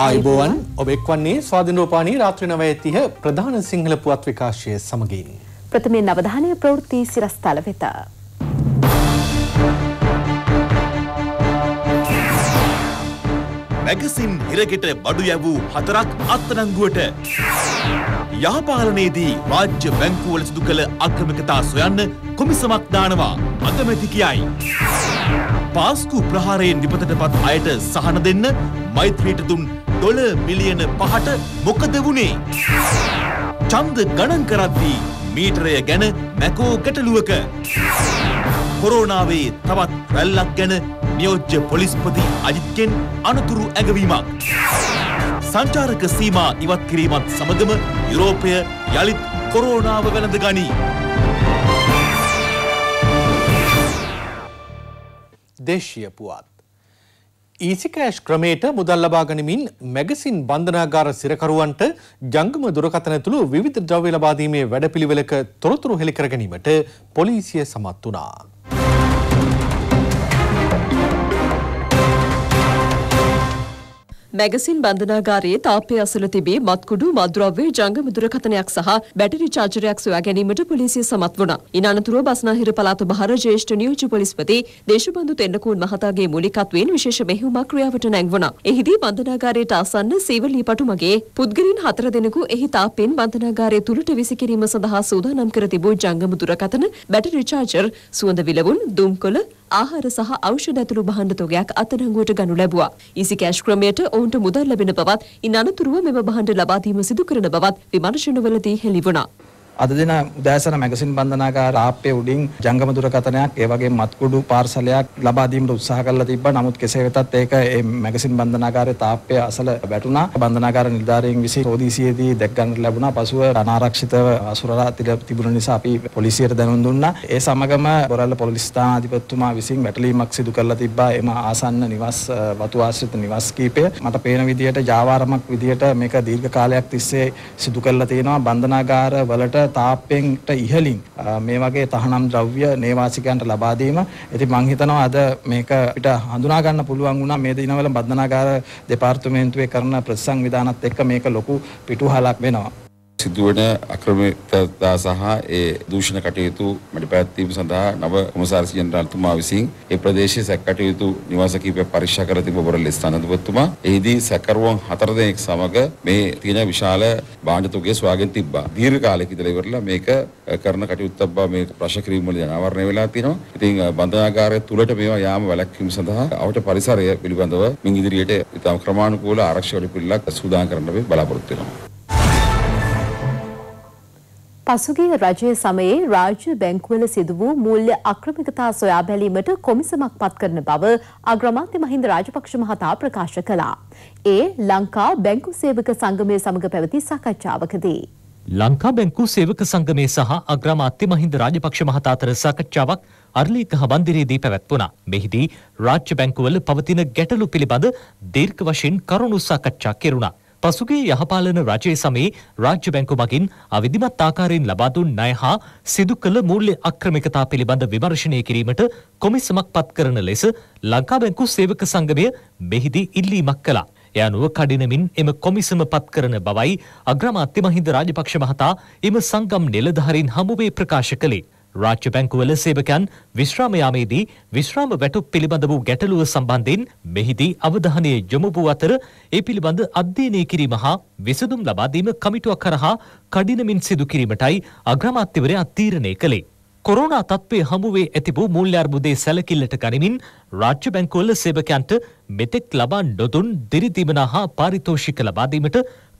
ආයිබෝවන් ඔබ එක්වන්නේ ස්වාධිනෝපානී රාත්‍රී නවය තිහ ප්‍රධාන සිංහල පුවත් විකාශය සමගින්. ප්‍රථමයෙන් අවධානය ප්‍රවෘත්ති සිරස්ථල වෙත. මැගසින් හිරගෙට බඩු යැවූ හතරක් අත්තනංගුවට. යාපාලනයේදී රාජ්‍ය බැංකුවල සිදු කළ අක්‍රමිකතා සොයන්න කොමිසමක් දානවා අගමැති කියයි. පාස්කු ප්‍රහාරයෙන් නිපතට පත් අයට සහන දෙන්න මෛත්‍රීට දුන් ඩොල මිලියන පහට මොකද වුණේ. චන්ද ගණන් කරද්දී මීටරය ගැන මැකෝ ගැටලුවක. කොරෝනාවේ තවත් රැල්ලක් ගැන නියෝජ්‍ය පොලිස්පති අජිත්කෙන් අනතුරු ඇගවීමක්. සංචාරක සීමා ඉවත් කිරීමත් සමගම යුරෝපය යළිත් කොරෝනාව වැළඳ ගනී. දේශීය පුවත්. ඊසිකෑෂ් ක්‍රමයට මුදල් ලබා ගනිමින් මැගසින් බන්ධනාගාර සිරකරුවන්ට ජංගම දුරකථන තුළු විවිධ ද්‍රව්‍ය ලබා දීමේ වැඩපිළිවෙලක තොරතුරු හෙළි කර ගැනීමට පොලිසිය සමත් වුණා. මැගසින් බන්ධනාගාරයේ තාප්පය අසල තිබේ මත්කුඩු මද්‍රව්‍ය ජංගම දුරකථනයක් සහ බැටරි චාර්ජරයක් සොයා ගැනීමට පොලිසිය සමත් වුණා. ඉන් අනතුරුව බස්නාහිර පළාත බහර ජ්‍යෙෂ්ඨ නියෝජ්‍ය පොලිස්පති දේශබන්දු තෙන්නකෝන් මහතාගේ මූලිකත්වයෙන් විශේෂ මෙහෙයුමක් ක්‍රියාවට නැංවුණා. එහිදී බන්ධනාගාරයට ආසන්න සීවලී පටුමගේ පුද්ගලින් හතර දෙනෙකු එහි තාප්පෙන් බන්ධනාගාරය තුළට විසිකිරීම සඳහා සූදානම් කර තිබූ ජංගම දුරකථන බැටරි චාර්ජර් සුවඳ විලවුන් දුම්කොළ ආහාර සහ ඖෂධ ඇතුළු භාණ්ඩ තොගයක් අත්අඩංගුවට ගනු ලැබුවා. ඉසි කැෂ් ක්‍රමයට ඔවුන්ට මුදල් ලැබෙන බවත් ඉන් අනතුරුව මෙම භාණ්ඩ ලබා දීම සිදු කරන බවත් විමර්ශනවලදී හෙළි වුණා. අද දින උදෑසන මැගසින් බන්ධනාගාර ආප්පේ උඩින් ජංගම දුරකථනයක් ඒ වගේ මත්කුඩු පාර්සලයක් ලබා දීමට උත්සාහ කරලා තිබ්බා. නමුත් කෙසේ වෙතත් ඒක ඒ මැගසින් බන්ධනාගාරයේ තාප්පය අසල වැටුණා. බන්ධනාගාර නිලධාරීන් විසින් හෝදීසියේදී දැක් ගන්නට ලැබුණා. පසුව අනාරක්ෂිතව අසුරලා තිබුණ නිසා අපි පොලිසියට දැනුම් දුන්නා. ඒ සමගම බොරැල්ල පොලිස් ස්ථානාධිපතිතුමා විසින් වැටලීමක් සිදු කරලා තිබ්බා. එම ආසන්න නිවාස වතු ආශ්‍රිත නිවාස කීපය මට පේන විදියට ජාවාරමක් විදියට මේක දීර්ඝ කාලයක් තිස්සේ සිදු කරලා තියෙනවා. බන්ධනාගාර වලට තාප්පෙන්ට ඉහලින් මේ වගේ තහනම් ද්‍රව්‍ය නේවාසිකයන්ට ලබා දීම. ඉතින් මම හිතනවා අද මේක අපිට හඳුනා ගන්න පුළුවන් වුණා මේ දිනවල බන්ධනාගාර දෙපාර්තමේන්තුවේ කරන ප්‍රතිසංවිධානත් එක්ක මේක ලොකු පිටුහලක් වෙනවා. සිදුවන අක්‍රමිකතා සහ ඒ දූෂණ කටයුතු මැඩ පැවැත්වීම සඳහා නව කොමසාරි ජනරාල්තුමා විසින් ඒ ප්‍රදේශයේ සැකටයුතු නිවාස කිහිපයක් පරීක්ෂා කර තිබ බොරලේ ස්ථානාධිපතිතුමා එහිදී සැකරුවන් හතර දෙනෙක් සමග මේ තියෙන විශාල භාණ්ඩ තුගේ සොයාගෙන තිබ්බා. දීර්ඝ කාලයක ඉඳලා ඉවරලා මේක කරන කටයුත්තක් බව මේ ප්‍රශ්න කිරීම වල අනාවරණය වෙලා තියෙනවා. ඉතින් බන්ධනාගාරය තුලට මේවා යාම වැළැක්වීම සඳහා අවට පරිසරය පිළිබඳව මින් ඉදිරියට ඉතාම ක්‍රමානුකූල ආරක්ෂක පිළිලක් සූදානම් කරන්න අපි බලාපොරොත්තු වෙනවා. පසුගිය රජය සමයේ රාජ්‍ය බැංකුවල සිදු වූ මූල්‍ය අක්‍රමිකතා සොයා බැලීමට කොමිසමක් පත් කරන බව අග්‍රාමාත්‍ය මහින්ද රාජපක්ෂ මහතා ප්‍රකාශ කළා. ඒ ලංකා බැංකු සේවක සංගමය සමග පැවති සාකච්ඡාවකදී. ලංකා බැංකු සේවක සංගමය සහ අග්‍රාමාත්‍ය මහින්ද රාජපක්ෂ මහතා අතර සාකච්ඡාවක් අර්ලීක හබන්දිරයේදී පැවැත්වුණා. මෙහිදී රාජ්‍ය බැංකුවල පවතින ගැටලු පිළිබඳ දීර්ඝ වශයෙන් කරුණු සාකච්ඡා කෙරුණා. පසුගිය යහපාලන රජය සමයේ රාජ්‍ය බැංකු මගින් අවිධිමත් ආකාරයෙන් ලබා දුන් ණය හා සිදු කළ මූල්‍ය අක්‍රමිකතා පිළිබඳ විමර්ශනය කිරීමට කොමිසමක් පත් කරන ලෙස ලංකා බැංකු සේවක සංගමය මෙහිදී ඉල්ලීමක් කළා. එය අනුව කඩිනමින් එම කොමිසම පත් කරන බවයි අග්‍රමාත්‍ය මහින්ද රාජපක්ෂ මහතා එම සංගම් නිලධාරීන් හමුවේ ප්‍රකාශ කළේ. රාජ්‍ය බැංකුවල සේවකයන් විශ්‍රාමයාමේදී විශ්‍රාම වැටුප් පිළිබඳ වූ ගැටලුව සම්බන්ධයෙන් මෙහිදී අවධානය යොමු වූ අතර ඒ පිළිබඳ අධ්‍යයනය කිරීම හා විසඳුම් ලබා දීම කමිටුවක් කරහා කඩිනමින් සිදු කිරීමටයි අග්‍රාමාත්‍යවරයා තීරණය කළේ. කොරෝනා තත්ත්වය හමුවේ ඇති වූ මූල්‍ය අර්බුදයේ සැලකිල්ලට ගනිමින් රාජ්‍ය බැංකුවල සේවකයන්ට මෙතෙක් ලබා නොදුන් දිරිදීමනා හා පාරිතෝෂික ලබා දීමට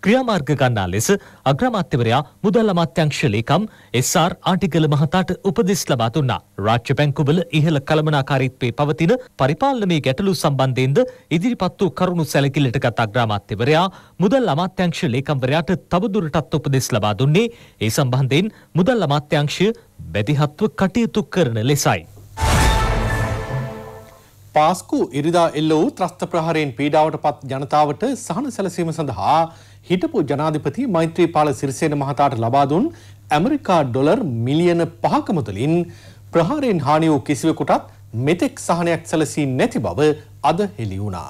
ක්‍රියාමාර්ග ගන්නා ලෙස අග්‍රාමාත්‍යවරයා මුදල් අමාත්‍යංශ ලේකම් එස්.ආර්. ආටිගල මහතාට උපදෙස් ලබා දුන්නා. රාජ්‍ය බැංකුවල ඉහළ කළමනාකාරීත්වයේ පවතින පරිපාලනමය ගැටලු සම්බන්ධයෙන්ද ඉදිරිපත් වූ කරුණු සැලකිල්ලට ගත් අග්‍රාමාත්‍යවරයා මුදල් අමාත්‍යංශ ලේකම්වරයාට තවදුරටත් උපදෙස් ලබා දුන්නේ ඒ සම්බන්ධයෙන් මුදල් අමාත්‍යංශය බැදිහත්ව කටයුතු කරන ලෙසයි. පාස්කු ඉරිදා එල්ල වූ ත්‍රස්ත ප්‍රහාරයෙන් පීඩාවට පත් ජනතාවට සහන සැලසීම සඳහා හිටපු ජනාධිපති මෛත්‍රීපාල සිරිසේන මහතාට ලබා දුන් ඇමරිකා ඩොලර් මිලියන 5ක මුදලින් ප්‍රහාරයෙන් හානි වූ කිසිවෙකුටත් මෙතෙක් සහනයක් සැලසී නැති බව අද හෙළි වුණා.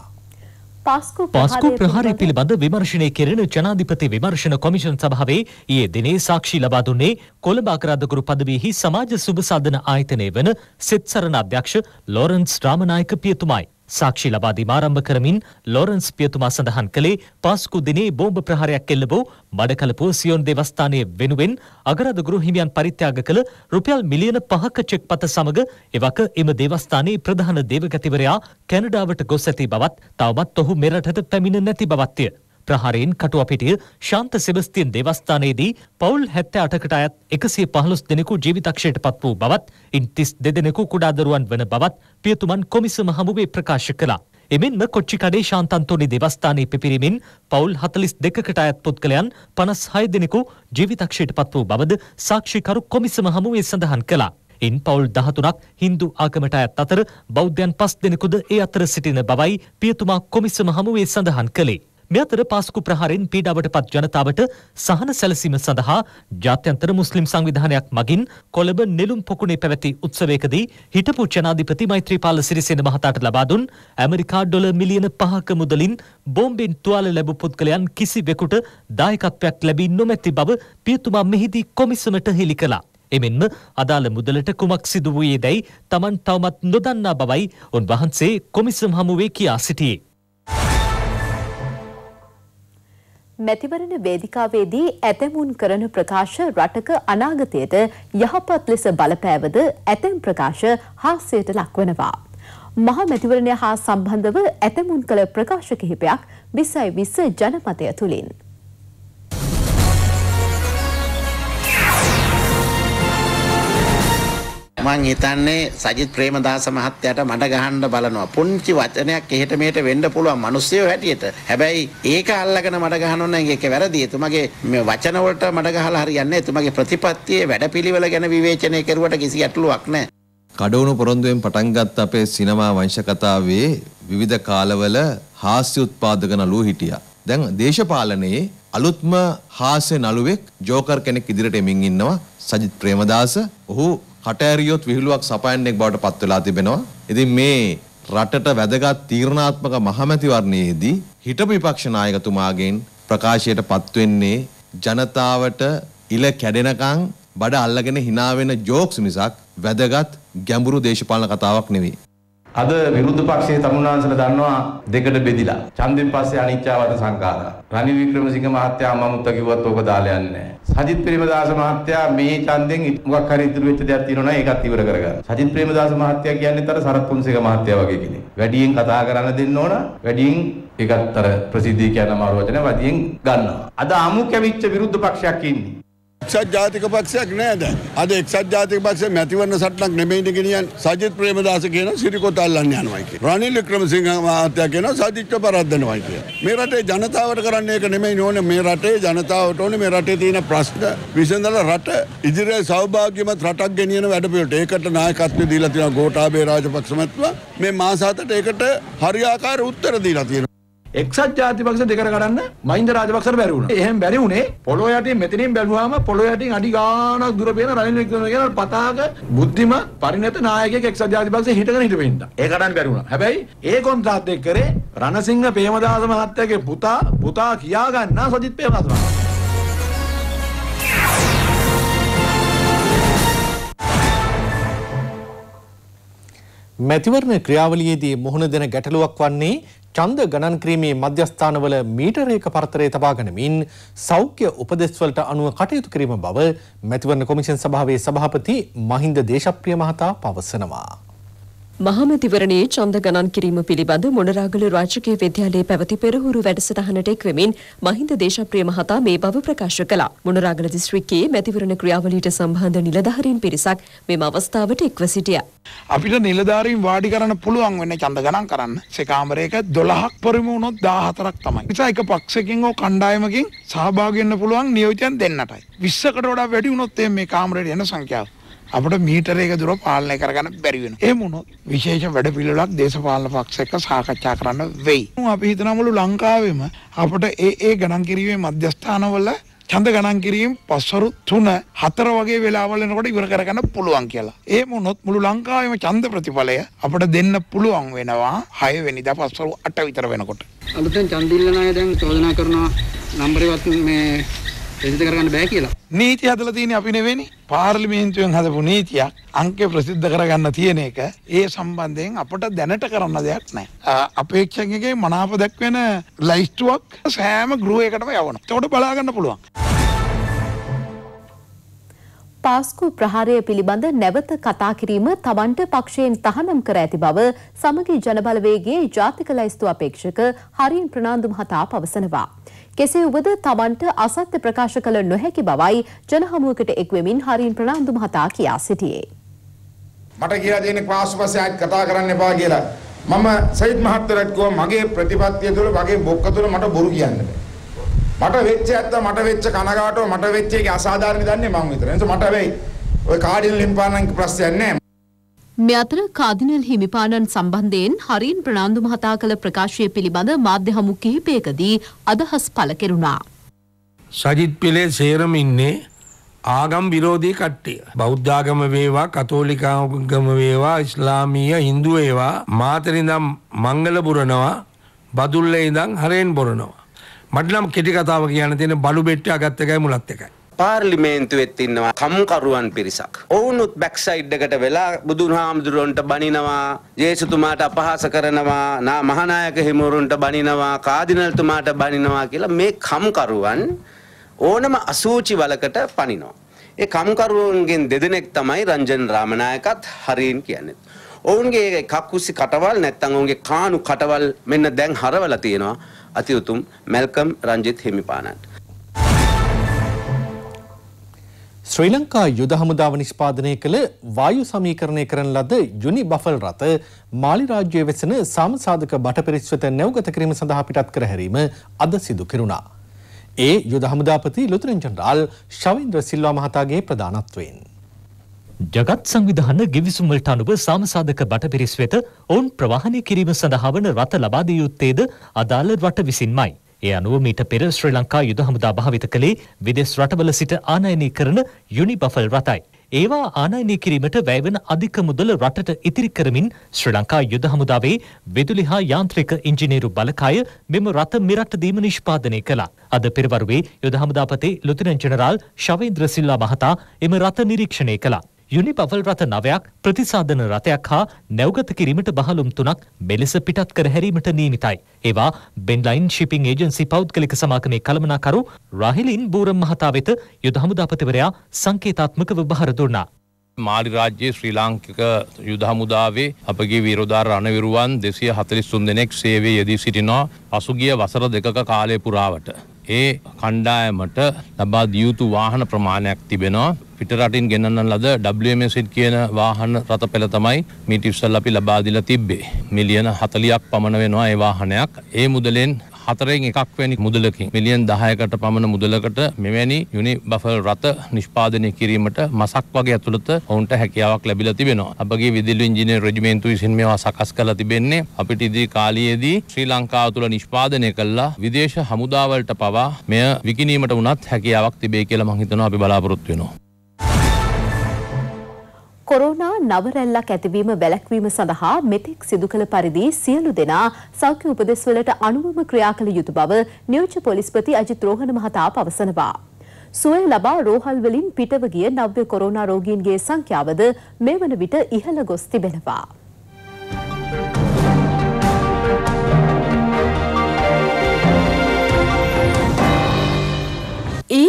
පාස්කු ප්‍රහාරය පිළිබඳ විමර්ශනය කෙරෙන ජනාධිපති විමර්ශන කොමිෂන් සභාවේ ඊයේ දිනේ සාක්ෂි ලබා දුන්නේ කොළඹ අකරාධකරු පදවියෙහි සමාජ සුබ සාධන ආයතනය වන සෙත්සරණ අධ්‍යක්ෂ ලෝරන්ස් රාමනායක පියතුමයි. සාක්ෂි ලබා දීම ආරම්භ කරමින් ලොරන්ස් පියතුමා සඳහන් කළේ පාස්කු දිනේ බෝම්බ ප්‍රහාරයක් එල්ල වූ බඩකලපුව සියොන් දේවස්ථානයේ වෙනුවෙන් අගරද ගෘහ හිමියන් පරිත්‍යාග කළ රුපියල් මිලියන 5ක චෙක්පත සමග එවක එම දේවස්ථානයේ ප්‍රධාන දේවගතිවරයා කැනඩාවට ගොස් ඇති බවත් තවමත් ඔහු මෙරටට පැමිණ නැති බවත්ය. ප්‍රහාරයෙන් කටුවපිටිය ශාන්ත සෙබස්තියන් දෙවස්ථානයේදී පවුල් හැත්ත අටකට අයත් එකසේ පහළුස් දෙනෙකු ජීවිතක්ෂයට පත් වූ බවත් ඉන් තිස් දෙදෙනෙකු කුඩාදරුවන් වන බවත් පියතුමන් කොමිසම හමුවේ ප්‍රකාශ කළා. එමෙන්ම කොච්චිකඩේ ශාන්තන්තෝනි දෙවස්ථානයේ පිපිරිමින් පවුල් හතලිස් දෙකකට අයත් පුද්ගලයන් පනස් හය දෙනෙකු ජීවිතක්ෂයට පත් වූ බවද සාක්ෂිකරු කොමිසම හමුවේ සඳහන් කළා. ඉන් පවුල් දහතුනක් හින්දු ආගමට ඇත් අතර බෞද්ධයන් පස් දෙනෙකුද ඒ අතර සිටින බවයි පියතුමා කොමිසම හමුවේ සඳහන් කළේ. මේ අතර පාස්කු ප්‍රහාරෙන් පීඩාවට පත් ජනතාවට සහන සැලසීම සඳහා ජාත්‍යන්තර මුස්ලිම් සංවිධානයක් මගින් කොළඹ නෙළුම් පොකුණේ පැවති උත්සවයකදී හිටපු ජනාධිපති මෛත්‍රීපාල සිරිසේන මහතාට ලබා දුන් ඇමරිකා ඩොලර් මිලියන 5ක මුදලින් බෝම්බෙන් තුවාල ලැබූ පුද්ගලයන් කිසිවෙකුට දායකත්වයක් ලැබී නොමැති බව පියතුමා මෙහිදී කොමිසමට හෙළි කළා. එමෙන්ම අදාළ මුදලට කුමක් සිදු වූයේ දැයි තමන් තවමත් නොදන්නා බවයි උන්වහන්සේ කොමිසම් හමුවේ කියා සිටියේ. මැතිවරණ වේදිකාවේදී ඇතැමුන් කරන ප්‍රකාශ රටක අනාගතයට යහපත් ලෙස බලපෑවද ඇතැම් ප්‍රකාශ හාස්‍යයට ලක්වනවා. මහා මැතිවරණය හා සම්බන්ධව ඇතැමුන් කළ ප්‍රකාශ කිහිපයක් විසයි විස්ස ජනපතය තුළින්. මං හිතන්නේ සජිත් ප්‍රේමදාස මහත්තයාට මඩ ගහන්න බලනවා. පුංචි වචනයක් එහෙට මෙහෙට වෙන්න පුළුවන් මිනිස්සයෝ හැටියට. හැබැයි ඒක අල්ලගෙන මඩ ගහනොත් නම් ඒක වැරදි. එතුමගේ මේ වචන වලට මඩ ගහලා හරියන්නේ නැහැ. එතුමගේ ප්‍රතිපත්තියේ වැඩපිළිවෙල ගැන විවේචනය කෙරුවට කිසි ගැටලුවක් නැහැ. කඩවුණු පොරොන්දුවෙන් පටන් ගත්ත අපේ සිනමා වංශකතාවේ විවිධ කාලවල හාස්‍ය උත්පාදක නළුවෝ හිටියා. දැන් දේශපාලනයේ අලුත්ම හාස්‍ය නළුවෙක් ජෝකර් කෙනෙක් ඉදිරියට එමින් ඉන්නවා සජිත් ප්‍රේමදාස. ඔහු කට ඇරියොත් විහිළුවක් සපයන්නෙක් බවට පත් වෙලා තිබෙනවා. ඉතින් මේ රටට වැදගත් තීරණාත්මක මහමැතිවරණයේදී හිටපු විපක්ෂ නායකතුමාගෙන් ප්‍රකාශයට පත් වෙන්නේ ජනතාවට ඉල කැඩෙනකන් බඩ අල්ලගෙන hina වෙන ජෝක්ස් මිසක් වැදගත් ගැඹුරු දේශපාලන කතාවක් නෙවෙයි. අද විරුද්ධ පක්ෂයේ තමුන්නාන්සල දන්නවා දෙකට බෙදිලා. ඡන්දෙන් පස්සේ අනිච්චාවත සංඛාරා. රනිල් වික්‍රමසිංහ මහත්තයා මම මුත්ත කිව්වත් ඕක දාලා යන්නේ නැහැ. සජිත් ප්‍රේමදාස මහත්තයා මේ ඡන්දෙන් මොකක් හරි ඉතුරු වෙච්ච දෙයක් තියෙනවා නම් ඒකත් ඉවර කරගන්න. සජිත් ප්‍රේමදාස මහත්තයා කියන්නේත් අර සරත් පුන්සේක මහත්තයා වගේ කෙනෙක්. වැඩියෙන් කතා කරන්න දෙන්න ඕන. වැඩියෙන් ඒකත් අර ප්‍රසිද්ධිය කියන අමාරු වචන වැඩියෙන් ගන්නවා. අද අමු කැවිච්ච විරුද්ධ පක්ෂයක් ඉන්නේ. එක්සත් ජාතික පක්ෂයක් නෑද අද එක්සත් ජාතික පක්ෂ මැතිවරණ සටනක් නෙමෙයිද ගෙනියන් සජිත් ප්‍රේමදාස කියන සිරිකොත අල්ලන්න යනවා කිය. රනිල් වික්‍රමසිංහ මහත්තයා කියන සජිත්ව පරද්දනවා කිය. මේ රටේ ජනතාවට කරන්න ඒක නෙමෙයි ඕනේ මේ රටේ ජනතාවට ඕනේ මේ රටේ තියෙන ප්‍රශ්න විසඳලා රට ඉදිරියේ සෞභාග්‍යමත් රටක් ගෙනියන වැඩපිළිවෙලට ඒකට නායකත්වය දීලා තියෙනවා ගෝඨාභය රාජපක්ෂ මහත්මයා මේ මාස හතරට ඒකට හරියාකාර උත්තර දීලා තියෙනවා. එක්සත් ජාතිපක්ෂ දෙකට කඩන්න මහින්ද රාජපක්ෂට බැරි වුණා. එහෙම බැරි වුණේ පොළොව යටින් මෙතනින් බැලුවාම පොළොව යටින් අඩි ගාණක් දුර පේන රනිල් වික්‍රමසිංහ කියන පතාක බුද්ධිමත් පරිණත නායකයෙක් එක්සත් ජාතිපක්ෂේ හිටගෙන හිටපෙන්න. ඒ කඩන්න බැරි වුණා. හැබැයි ඒ කොන්ත්‍රාත් එක්ක කරේ රණසිංහ ප්‍රේමදාස මහත්තයාගේ පුතා පුතා කියා ගන්නා සජිත් ප්‍රේමදාස මහත්තයා. මැතිවරණ ක්‍රියාවලියේදී මුහුණ දෙන ගැටලුවක් වන්නේ ඡන්ද ගණන් කිරීමේ මධ්‍යස්ථානවල මීටරයක පරතරය තබා ගනිමින් සෞඛ්‍ය උපදෙස්වලට අනුව කටයුතු කිරීම බව මැතිවරණ කොමිෂන් සභාවේ සභාපති මහින්ද දේශප්‍රිය මහතා පවසනවා. මහමැතිවරණයේ ඡන්ද ගණන් කිරීම පිළිබඳ මොණරාගල රාජකීය විද්‍යාලයේ පැවති පෙරහුරු වැඩසටහනට එක්වෙමින් මහින්ද දේශප්‍රිය මහතා මේ බව ප්‍රකාශ කළා. මොණරාගල දිස්ත්‍රික්කයේ මැතිවරණ ක්‍රියාවලියට සම්බන්ධ නිලධාරීන් පිරිසක් මෙම අවස්ථාවට එක්ව සිටියා. අපිට නිලධාරීන් වාඩි කරන්න පුළුවන් වෙන්නේ ඡන්ද ගණන් කරන්න. සේකාමරයක 12ක් පරිම වුණොත් 14ක් තමයි. නිසා එක පක්ෂකින් හෝ කණ්ඩායමකින් සහභාගී වෙන්න පුළුවන් නියෝජන දෙන්නටයි. 20කට වඩා වැඩි වුණොත් මේ කාමරයට එන සංඛ්‍යාව අපට මීටරයක දුර පාලනය කරගන්න බැරි වෙන. ඒ මොනොත් විශේෂ වැඩ පිළිවෙලක් දේශපාලන පක්ෂ එක්ක සාකච්ඡා කරන්න වෙයි. අපි හිතනමුළු ලංකාවෙම අපට ඒ ඒ ගණන් කිරීමේ මධ්‍යස්ථානවල ඡන්ද ගණන් කිරීම පස්වරු 3 4 වගේ වෙලාවල් වෙනකොට ඉවර කරගන්න පුළුවන් කියලා. ඒ මොනොත් මුළු ලංකාවේම ඡන්ද ප්‍රතිඵලය අපිට දෙන්න පුළුවන් වෙනවා 6 වෙනිදා පස්වරු 8 විතර වෙනකොට. අලුතෙන් ඡන්දිල්ලන අය දැන් චෝදනා කරනවා නම්බරේවත් මේ ප්‍රසිද්ධ කරගන්න බෑ කියලා. නීති හදලා තියෙන්නේ අපි නෙවෙයි. පාර්ලිමේන්තුවෙන් හදපු නීතියක් අංක ප්‍රසිද්ධ කරගන්න තියෙන එක ඒ සම්බන්ධයෙන් අපට දැනට කරන්න දෙයක් නෑ. අපේක්ෂකගේ මනාප දක්වන ලයිස්ට්ුවක් සෑම ගෘහයකටම යවනවා. ඒකට බලාගන්න පුළුවන්. පාස්කු ප්‍රහාරය පිළිබඳ නැවත කතා කිරීම Tamanට පක්ෂයෙන් තහනම් කර ඇති බව සමගි ජනබලවේගයේ ජාතික ලැයිස්තු අපේක්ෂක හරින් ප්‍රනාන්දු මහතා පවසනවා. කෙසේ වුවද තමන්ට අසත්‍ය ප්‍රකාශ කළ නොහැකි බවයි ජනහමුවකට එක්වෙමින් හරින් ප්‍රනාන්දු මහතා කියා සිටියේ. මට කියලා දෙන ක්ලාස් පස්සේ ආයෙත් කතා කරන්න එපා කියලා. මම සයිත් මහත්තයාට කිව්වා මගේ ප්‍රතිපත්තිය තුළ මගේ බොක්ක තුළ මට බොරු කියන්න බෑ. මට වෙච්ච ඇත්ත මට වෙච්ච කනගාටුව මට වෙච්ච එකේ අසාධාරණ දන්නේ මම විතරයි. ඒ නිසා මට වෙයි. ඔය කාඩිනල් ලිම්පානන් ප්‍රශ්නයක් නැහැ. මේ අතර කාදිනල් හිමිපාණන් සම්බන්ධයෙන් හරින් ප්‍රනාන්දු මහතා කළ ප්‍රකාශය පිළිබඳ මාධ්‍ය හමු කිහිපයකදී අදහස් පළ කෙරුණා. සජිත් පෙළේ සේරම ඉන්නේ ආගම් විරෝධී කට්ටිය. බෞද්ධාගම වේවා, කතෝලිකාගම වේවා, ඉස්ලාමීය, Hindu වේවා, මාතර ඉඳන් මංගල පුරනවා, බදුල්ලේ ඉඳන් හරෙන් පුරනවා. මට නම් කෙටි කතාව කියන්න තියෙන බලු බෙට්ටය අගත් එකයි මුලත් එකයි. පාර්ලිමේන්තුවෙත් ඉන්නවා කම්කරුවන් පිරිසක්. ඔවුනුත් බැක්සයිඩ් එකට වෙලා බුදුන් හාමුදුරුවන්ට බනිනවා, ජේසුතුමාට අපහාස කරනවා, නා මහානායක හිමිවරුන්ට බනිනවා, කාදිනල්තුමාට බනිනවා කියලා මේ කම්කරුවන් ඕනම අසූචි වලකට පනිනවා. ඒ කම්කරුවන්ගෙන් දෙදෙනෙක් තමයි රංජන් රාමනායකත් හරීන් කියන්නේ. ඔවුන්ගේ කක්කුසි කටවල් නැත්තං ඔවුන්ගේ කානු කටවල් මෙන්න දැන් හරවලා තියෙනවා අති උතුම් මැල්කම් රංජිත් හිමිපාණන්ට. ශ්‍රී ලංකා යුද හමුදාව නිෂ්පාදනය කළ වායු සමීකරණය කරන ලද යුනි බෆල් රථ මාලි රාජ්‍යයේ වෙසෙන සාමසාධක බටපිරිස්වෙත නැවගත කිරීම සඳහා පිටත් කර හැරීම අද සිදු කෙරුණා. ඒ යුද හමුදාපති ලුතුරන් ජනරාල් ශවින්ද්‍ර සිල්වා මහතාගේ ප්‍රධානත්වයෙන්. ජගත් සංවිධාන ගෙවිසුම්වලට අනුව සාමසාධක බටපිරිස් වෙත ඔවුන් ප්‍රවාහනය කිරීම සඳහා වන රථ ලබාදිය යුත්තේද අදාළ රට විසින්මයි. ඒ අනුව මීට පෙර ශ්‍රී ලංකා යුද හමුදා භාවිත කළේ විදෙස් රටවල සිට ආනයනය කරන යුනිබෆල් රටයි. ඒවා ආනයනය කිරීමට වැයවන අධික මුදල රටට ඉතිරි කරමින් ශ්‍රී ලංකා යුද හමුදාවේ විදුලි හා යාන්ත්‍රික ඉංජිනේරු බලකාය මෙම රථ මිරට්ට දීම නිෂ්පාදනය කළා. අද පෙරවරුවේ යුද හමුදාපතේ ලුතුනන් ජනරාල් ශවේන්ද්‍ර සිල්ලා මහතා එම රථ නිරීක්ෂණය කළා. යුනිපවල් රථ නවයක් ප්‍රතිසාධන රථයක් හා නැවගත කිරීමට බහලුම් තුනක් මෙලෙස පිටත් කර හැරීමට නියමිතයි. ඒවා බෙන්ලයින් ශිපින් ඒජන්සි පෞද්ගලික සමාගමේ කළමනාකරු රාහිලින් බූරම් මහතා වෙත යුද හමුදාපතිවරයා සංකේතාත්මකව බහර දුන්නා. මාලි රාජ්‍යයේ ශ්‍රී ලාංකික යුද හමුදාවේ අපගේ විරෝධාර රණවිරුවන් දෙසිය හතලිස් තුන් දෙනෙක් සේවයේ යෙදී සිටිනවා පසුගිය වසර දෙකක කාලය පුරාවට. ඒ කණ්ඩායමට ලබා දිය යුතු වාහන ප්‍රමාණයක් තිබෙනවා. පිටරටින් ගෙනන්න ලද WMSෙත් කියන වාහන රථ පෙළ තමයි මීට ඉස්සෙල්ලා අපි ලබා දීලා තිබ්බේ. මිලියන 40ක් පමණ වෙනවා ඒ වාහනයක්. ඒ මුදලෙන් හතරෙන් එකක් වැනි මුදලකින් මිලියන් 10කට පමණ මුදලකට මෙවැනි යුනි බෆල් රත නිෂ්පාදනය කිරීමට මසක් වගේ ඇතුළත ඔවුන්ට හැකියාවක් ලැබිලා තිබෙනවා. අපගේ විදුලි ඉංජිනේරු රෙජිමේන්තුව විසින් මේවා සකස් කරලා තිබෙන්නේ අපිට ඉදිරි කාලයේදී ශ්‍රී ලංකාව තුළ නිෂ්පාදනය කළා විදේශ හමුදාවලට පවා මෙය විකිණීමට වුණත් හැකියාවක් තිබේ කියලා මම හිතනවා අපි බලාපොරොත්තු වෙනවා. කොරෝනා නවරැල්ලක් ඇතිවීම වැළැක්වීම සඳහා මෙතෙක් සිදු කළ පරිදි සියලු දෙනා සෞඛ්‍ය උපදෙස්වලට අනුවම ක්‍රියා කළ යුතු බව නියෝජ්‍ය පොලිස්පති අජිත් රෝහණ මහතා පවසනවා. සුවය ලබා රෝහල් වලින් පිටව ගිය නව්‍ය කොරෝනා රෝගීන්ගේ සංඛ්‍යාවද මේ වන විට ඉහළ ගොස් තිබෙනවා.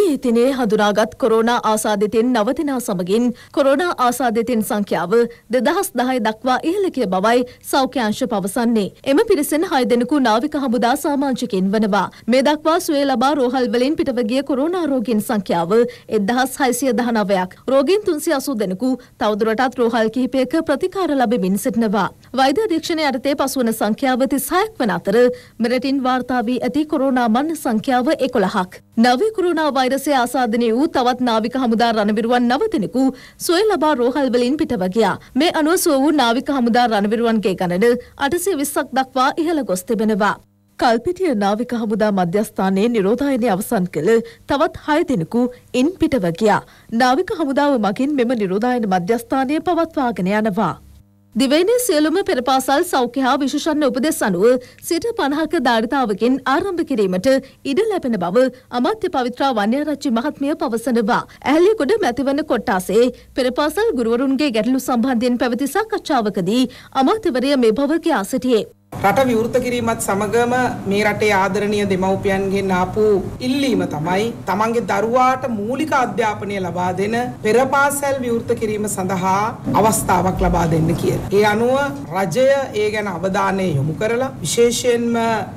ගිය දිනේ හඳුනාගත් කොරෝනා ආසාදිතෙන් නවතිනා සමගින් කොරෝනා ආසාදිතෙන් සංඛ්‍යාව 2010 දක්වා ඉහළ ගිය බවයි සෞඛ්‍යාංශ පවසන්නේ. එම පිරිසෙන් 6 දෙනෙකු නාවික හමුදා සාමාජිකයින් වනවා. මේ දක්වා සුවේ ලබා රෝහල් වලින් පිටව ගිය කොරෝනා රෝගීන් සංඛ්‍යාව 1619ක්. රෝගීන් 380 දෙනෙකු තවදුරටත් රෝහල් කිහිපයක ප්‍රතිකාර ලැබෙමින් සිටිනවා. වෛද්‍ය අධීක්ෂණය යටතේ පසුවන සංඛ්‍යාව 36ක් වන අතර මෙරටින් වාර්තා වී ඇති කොරෝනා මරණ සංඛ්‍යාව 11ක්. නව කොරෝනා වෛරස් පෙරසේ ආසාධනය වූ තවත් නාවික හමුදා රණවිරුවන් නවතෙනෙකු සොය ලබා රෝහල්වලින් පිටව ගියා. මේ අනුව සුව වූ නාවික හමුදා රණවිරුවන්ගේ ගණන අටසේ විස්සක් දක්වා ඉහළ ගොස් තිබෙනවා. කල්පිටිය නාවික හමුදා මධ්‍යස්ථානයේ නිරෝධායනය අවසන් කළ තවත් හය දෙනෙකු ඉන් පිටව ගියා. නාවික හමුදාව මගින් මෙම නිරෝධායන මධ්‍යස්ථානය පවත්වාගෙන යනවා. දිවයිනේ සියලුම පෙරපාසල් සෞඛ්‍ය හා විශේෂඥ උපදෙස් අනුව සිට 50ක ධාරිතාවකින් ආරම්භ කිරීමට ඉඩ ලැබෙන බව අමාත්‍ය පවිත්‍රා වන්‍යාරච්චි මහත්මිය පවසනවා. ඇහැලියගොඩ මැතිවන කොට්ටාසේ පෙරපාසල් ගුරුවරුන්ගේ ගැටලු සම්බන්ධයෙන් පැවති සාකච්ඡාවකදී අමාත්‍යවරය මේ බව කියා සිටියේ. රට විවෘත කිරීමත් සමගම මේ රටේ ආදරණීය දෙමව්පියන්ගෙන් ආපු ඉල්ලීම තමයි තමන්ගේ දරුවාට මූලික අධ්‍යාපනය ලබා දෙන පෙර පාසල් විවෘත කිරීම සඳහා අවස්ථාවක් ලබා දෙන්න කියලා. ඒ අනුව රජය ඒ ගැන අවධානය යොමු කරලා විශේෂයෙන්ම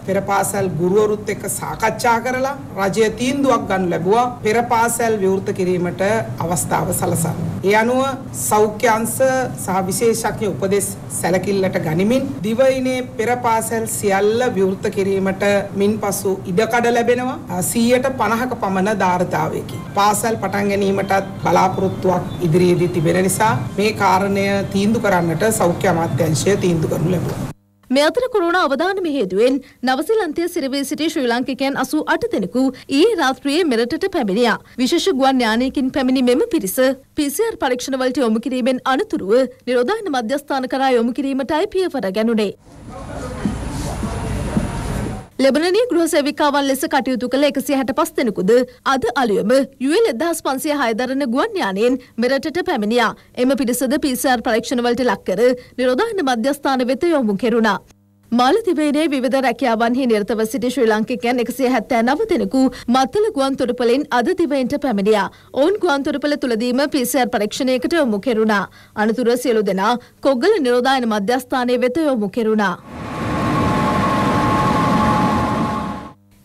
පෙර පාසල් ගුරුවරුත් එක්ක සාකච්ඡා කරලා රජය තීන්දුවක් ගන්න ලැබුවා පෙර පාසල් විවෘත කිරීමට අවස්ථාව සලසන්න. ඒ අනුව සෞඛ්‍ය අංශ සහ විශේෂඥ උපදෙස් සැලකිල්ලට ගනිමින් දිවයිනේ පෙර පාසල් සියල්ල විවෘත කිරීමට මින් පසු ඉඩකඩ ලැබෙනවා 150ක පමණ ධාරතාවයකින්. පාසල් පටන් ගැනීමටත් බලාපොරොත්තුවක් ඉදිරියේදී තිබෙන නිසා මේ කාරණය තීන්දුව කරන්නට සෞඛ්‍ය අමාත්‍යාංශය තීන්දුව කරනු ලැබුණා. මේ අතර කොරෝනා අවදානම හේතුවෙන් නවසීලන්තය සිරවී සිටි ශ්‍රී ලාංකිකයන් 88 දෙනෙකු ඊයේ රාත්‍රියේ මෙරටට පැමිණියා. විශේෂ ගුවන් යානයකින් පැමිණි මෙම පිරිස PCR පරීක්ෂණවලට යොමු කිරීමෙන් අනතුරුව නිරෝධායන මධ්‍යස්ථාන කරා යොමු කිරීමටයි පියවර ගැනුණේ. ලැබනනී ගෘහ සේවිකාවන් ලෙස කටයුතු කළ එකසිය හැට පස් දෙනෙකුද අද අලුයම යුවල් එදහස් පන්සිය හයදරන ගුවන් යානයෙන් මෙරටට පැමිණියා එම පිරිසද පිසර් පරීක්ෂණවලට ලක්කර නිරෝධාන මධ්‍යස්ථාන වෙත යොමු කෙරුණා. මාලතිබේනේ විධ රැකියාවන්හි නිර්තව සිටි ශ්‍රී ලංකිකයන් එකසිය හැත්තෑ නව දෙෙනෙකු මත්තල ගුවන් තුරපලින් අද තිවයින්ට පැමිණියා. ඔවුන් ගුවන් තුරපල තුළදීම පිසර් පරීක්ෂණයකට යොමු කෙරුණා. අනතුර සියලු දෙනා කොග්ගල නිරෝධායන මධ්‍යස්ථානය වෙත යොමු කෙරුණා.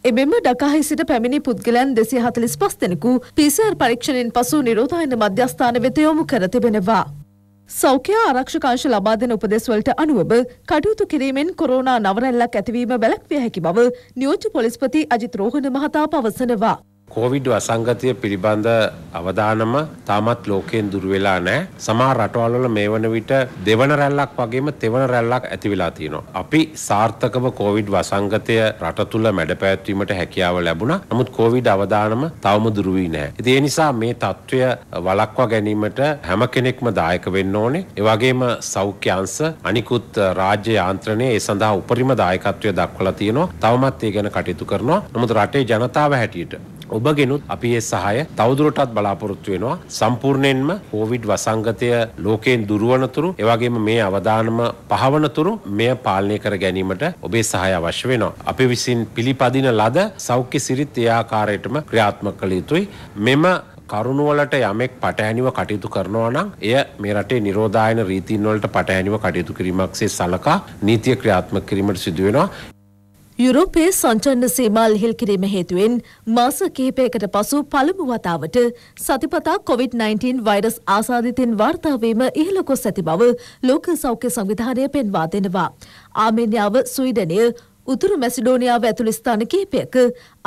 එමෙම ඩකාහි සිට පැමිණි පුද්ගලයන් දෙසිය හතලිස් පස් දෙනෙකු පිසිර් පරීක්ෂණයෙන් පසු නිරෝධායන මධ්‍යස්ථාන වෙත යොමු කර තිබෙනවා. සෞඛ්‍ය ආරක්ෂකාංශ ලබා දෙන උපදෙස්වලට අනුවබ කටයුතු කිරීමෙන් කොරෝනා නවරැල්ලක් ඇතිවීම බැලක්විය හැකි බව නියෝජ්‍ය පොලිස්පති අජිත් රෝහණ මහතා පවසනවා. කොවිඩ් වසංගතය පිළිබඳ අවධානම තාමත් ලෝකයෙන් දුරවෙලා නෑ සමා රටවල්ල මේ වන විට දෙවන රැල්ලක් වගේම තෙවන රැල්ලක් ඇතිවෙලා තියෙනවා. අපි සාර්ථකව කෝවිඩ් වසංගතය රට තුළ මැඩ පැත්වීමට හැකියාව ලැබුණ නමුත් කෝවිඩ් අවධානම තවම දුරුවී නෑ. ඉතිේ නිසා මේ තත්ත්වය වලක්වා ගැනීමට හැම කෙනෙක්ම දායක වෙන්න ඕනේ. එවගේම සෞඛ්‍යංස අනිකුත් රාජ්‍ය යාන්ත්‍රණය ඒ සඳහා උපරිම දායකත්වය දක්වලා තියෙනවා තවමත් ඒ ගැන කටයුතු කරනවා නමුත් රටේ ජනතාව හැටියට ඔබගෙනුත් අපි ඒ සහය තවදුරටත් බලාපොරොත්තු වෙනවා සම්පූර්ණයෙන්ම කෝවිඩ් වසංගතය ලෝකයෙන් දුරවනතුරු එවැගේම මේ අවදානම පහවනතුරු මෙය පාලනය කර ගැනීමට ඔබේ සහය අවශ්‍ය වෙනවා අපි විසින් පිළිපදින ලද සෞඛ්‍ය සිරිත් ඒ ආකාරයටම ක්‍රියාත්මක කළ යුතුයි මෙම කරුණුවලට යමෙක් පටහැනිව කටයුතු කරනවා නම් එය මේ රටේ නිරෝධායන රීතින් වලට පටහැනිව කටයුතු කිරීමක්සේ සලකා නීතිය ක්‍රියාත්මක කිරීමට සිදු වෙනවා යුරෝපයේ සංචන්න සීමා ලිහිල් කිරීම හේතුවෙන් මාස කිහිපයකට පසු පළමු වතාවට සතිපතා COVID-19 වෛරස් ආසාදිතෙන් වාර්තාවීම ඉහළ ගොස් ඇති බව ලෝක සෞඛ්‍ය සංවිධානය පෙන්වා දෙනවා. ආමේනියාව ස්වීඩනය උතුරු මැසිඩෝනියාව ඇතුළු ස්ථාන කිහිපයක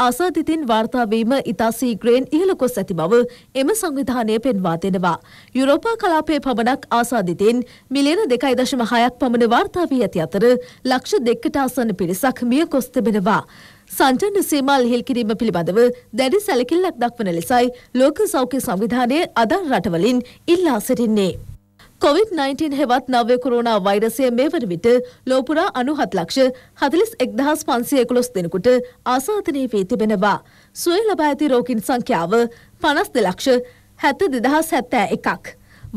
ආසාදිතින් වාර්තාවීම ඉතා සීග්‍රයෙන් ඉහළ ගොස් ඇති බව එම සංවිධානය පෙන්වා දෙනවා. යුරෝපා කලාපයේ පමණක් ආසාදිතින් මිලියන දෙකයි දශම හයක් පමණ වාර්තාාවී ඇති අතර ලක්ෂ දෙක්කට ආසන්න පිරිසක් මිය කොස් තිබෙනවා. සංචන්න සීමල් හෙල්කිරීම පිළිබඳව දැඩි සැලකිල්ලක් දක්වන ලෙසයි ලෝක සෞඛ්‍ය සංවිධානය අදන් රටවලින් ඉල්ලා සිටින්නේ. කොවිD-19 හෙවත් නව්‍ය කොරෝනා වෛරසය මේවන විට ලෝපුරා අනුහත් ලක්ෂ හතලිස් එක්දහස් පන්සිය එකොළොස් දෙනෙකුට ආසාතනය වී තිබෙනවා. සුවය ලබා ඇති රෝගින් සංඛ්‍යාව පනස් දෙලක්ෂ හැත දෙදහස් හැත්තෑ එකක්.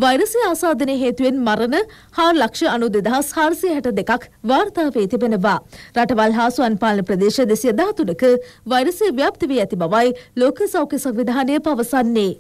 වෛරසය ආසාධනය හේතුවෙන් මරණ හා ලක්ෂ අනු දෙදහස් හාර්සය හැට දෙකක් වාර්තාවේ තිබෙනවා. රටවල් හාසුවන් පාලන ප්‍රදේශ දෙසිය දාතුනක වෛරසය ව්‍යප්ති වී ඇති බවයි ලෝක සෞඛ්‍ය සංවිධානය පවසන්නේ.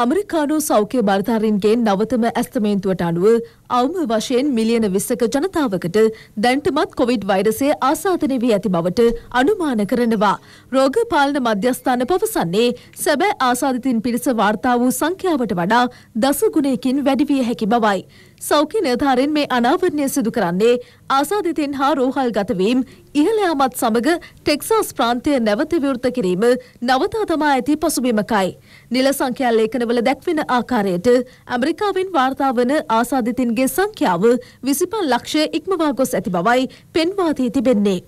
අමරිකානු සෞඛ්‍ය බලධාරීන්ගේ නවතම ඇස්තමේන්තුවට අනුව අවම වශයෙන් මිලියන 20ක ජනතාවකට දැන්ටමත් කොවිඩ් වෛරසය ආසාදනය වී ඇති බවට අනුමාන කරනවා. රෝග පාලන මධ්‍යස්ථාන පවසන්නේ සැබෑ ආසාදිතින් පිරිස වාර්තා වූ සංඛ්‍යාවට වඩා දස ගුණයකින් වැඩි විය හැකි බවයි. සෞඛ්‍ය නිලධාරීන් මේ අනාවරණය සිදු කරන්නේ ආසාදිතයින් හා රෝහල් ගතවීම ඉහළ යාමත් සමග ටෙක්සාස් ප්‍රාන්තය නැවත විවෘත කිරීම නවතා තමා ඇති පසුබිමකයි. නිල සංඛ්‍යා ලේඛනවල දැක්වෙන ආකාරයට ඇමරිකාවෙන් වාර්තා වන ආසාදිතින් සත්වයන්ගේ සංඛ්‍යාව විසිපන් ලක්ෂය ඉක්මවා ගොස් ඇති බවයි පෙන්වාදී තිබෙන්නේ.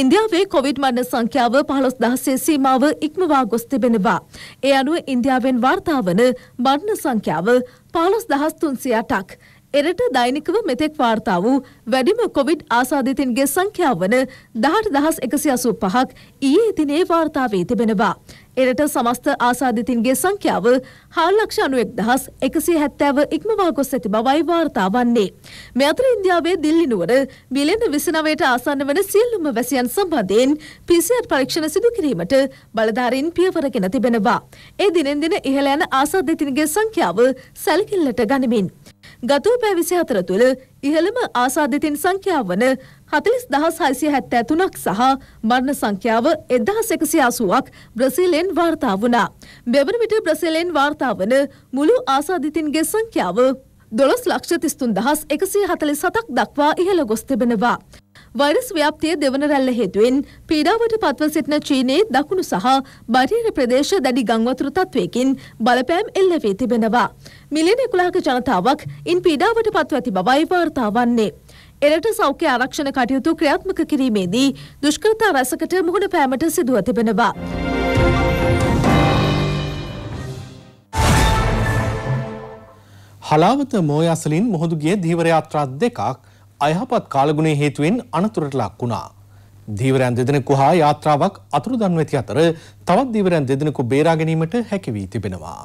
ඉන්දියාවේ කොවිඩ් මරණ සංඛ්‍යාව පහළොස් දහසේ සීමාව ඉක්මවා ගොස් තිබෙනවා. ඒ අනුව ඉන්දියාවෙන් වාර්තාාවන මරණ සංඛ්‍යාව පාලොස් දහස්තුන්සිය අටක්. එරට දෛනිකව මෙතෙක් වාර්තා වූ වැඩිම කොවිඩ් ආසාධිතන්ගේ සංඛ්‍යාව වන දහට දහස් එකසි අසු පහක් ඊයේ දිනේ වාර්තා වී තිබෙනවා. එරට සමස්ත ආසාධිතන්ගේ සංඛ්‍යාව හාලක්ෂ අනුවෙක් දහස් එකසිය හැත්තෑව ඉක්මවා ගොස් ඇති බවයි වාර්තා වන්නේ. මෙ අතර ඉන්දියාවේ දිල්ලිනුවර බිලියන විසිනවයට ආසන්න වන සියල්ලුම වැසියන් සම්බන්ධයෙන් පිසිර් පරීක්ෂණ සිදු කිරීමට බලධාරීන් පියවරගෙන තිබෙනවා. ඒ දිනෙන් දින ඉහළ යන ආසාධිතන්ගේ සංඛ්‍යාව සැලකිල්ලට ගනිමින්. ගතව පැ විසි හතර තුළ ඉහළම ආසාධිතින් සංඛ්‍යාව වන හතලිස් දහස් හයිසිය හැත්තෑ තුනක් සහ මරණ සංඛ්‍යාව එදහස් එකසි අසුවක් බ්‍රසිලෙන් වාර්තා වුණා. මෙවන විට බ්‍රසිලෙන් වාර්තා වන මුළු ආසාධිතින්ගේ සංඛ්‍යාව දොළොස් ලක්ෂ තිස්තුන් දහස් එකසිය හතලි සතක් දක්වා ඉහළ ගොස් තිබෙනවා. වෛරස් ව්‍යාප්තිය දෙවන රැල්ල හේතුවෙන් පීඩාවට පත්ව සිටින චීනයේ දකුණු සහ බටහිර ප්‍රදේශ දැඩි ගංවතුර තත්වයකින් බලපෑම් එල්ල වී තිබෙනවා. මිලියන 11ක ජනතාවක් ඉන් පීඩාවට පත්ව ඇති බවයි වාර්තා වන්නේ. එරට සෞඛ්‍ය ආරක්ෂණ කටයුතු ක්‍රියාත්මක කිරීමේදී දුෂ්කරතා රැසකට මුහුණ පෑමට සිදුව තිබෙනවා. හලාවත මෝයසලින් මුහුදුගේ ධීවර යාත්‍රා දෙකක් අයහපත් කාලගුණේ හේතුවෙන් අනතුරට ලක් වුණා. දීවරයන් දෙදෙනෙකු හා යාත්‍රාවක් අතුරුදන් වෙති අතර තවත් දීවරයන් දෙදෙනෙකු බේරා ගැනීමට හැකි වී තිබෙනවා.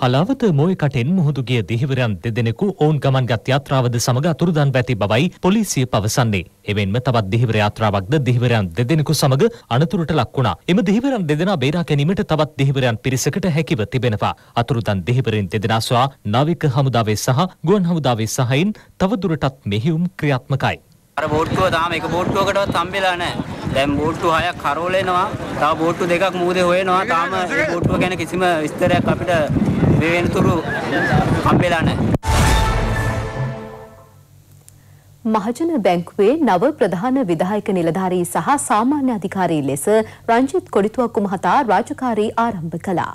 හලාවත මොය කටෙන් මුහුදුගේ දිහිවරයන් දෙදෙනෙකු ඔවුන් ගමන්ගත් යාත්‍රාවද සමඟ අතුරුදන් වැති බවයි පොලිසිය පවසන්නේ. එවෙන්ම තවත් දිහිවර යාත්‍රාවක්ද දිහිවරයන් දෙදෙනෙකු සමඟ අනතුරට ලක් වුණා. එම දිහිවරයන් දෙදෙනා බේරා ගැනීමට තවත් දිහිවරයන් පිරිසකට හැකිව තිබෙනවා. අතුරුදන් දිහිවරින් දෙදෙනා සොයා නාවික හමුදාවේ සහ ගුවන් හමුදාවේ සහයින් තවදුරටත් මෙහියුම් ක්‍රියාත්මකයි. අර බෝට්ටුව තාම එක බෝට්ටුවකටවත් හම්බෙලා නැහැ. දැන් බෝට්ටු හයක් කරෝලෙනවා. තව බෝට්ටු දෙකක් මූදේ හොයනවා. තාම බෝට්ටුව ගැන කිසිම විස්තරයක් අපිට මේ වෙනතුරු හම්බෙලා නැහැ. මහජන බැංකුවේ නව ප්‍රධාන විධායක නිලධාරී සහ සාමාන්‍ය අධිකාරී ලෙස රංජිත් කොඩිතුවක්කු මහතා රාජකාරී ආරම්භ කළා.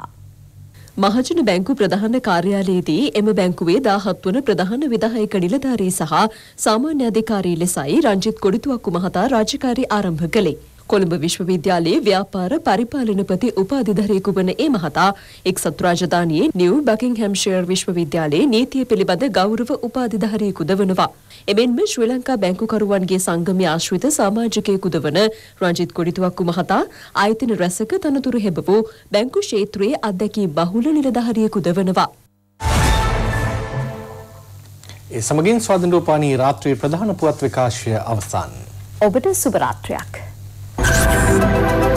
මහජන බැංකු ප්‍රධාන කාර්යාලයේදී එම බැංකුවේ 17 වන ප්‍රධාන විධායක නිලධාරී සහ සාමාන්‍ය අධිකාරී ලෙසයි රංජිත් කොඩිතුවක්කු මහතා රාජකාරී ආරම්භ කළේ. කොළඹ විශ්වවිද්‍යාලයේ ව්‍යාපාර පරිපාලනපති උපාධිධරයෙකු වන ඒ මහතා එක්සත් රාජධානියේ නිව් බකින්හැම්ෂයර් විශ්වවිද්‍යාලයේ නීතිය පිළිබඳ ගෞරව උපාධිධරයෙකුද වනවා. එමෙන්ම ශ්‍රී ලංකා බැංකුකරුවන්ගේ සංගමය ආශ්‍රිත සමාජිකයෙකුද වන රංජිත් කොඩිතුවක්කු මහතා ආයතන රැසක තනතුරු හෙබ වූ බැංකු ක්ෂේත්‍රයේ අත්දැකී බහුල නිලධාරියෙකුද වනවා. ඒ සමගින් ස්වාධීන රූපානී රාත්‍රියේ ප්‍රධාන පුවත් විකාශය අවසන්. ඔබට සුබ රාත්‍රියක්. Música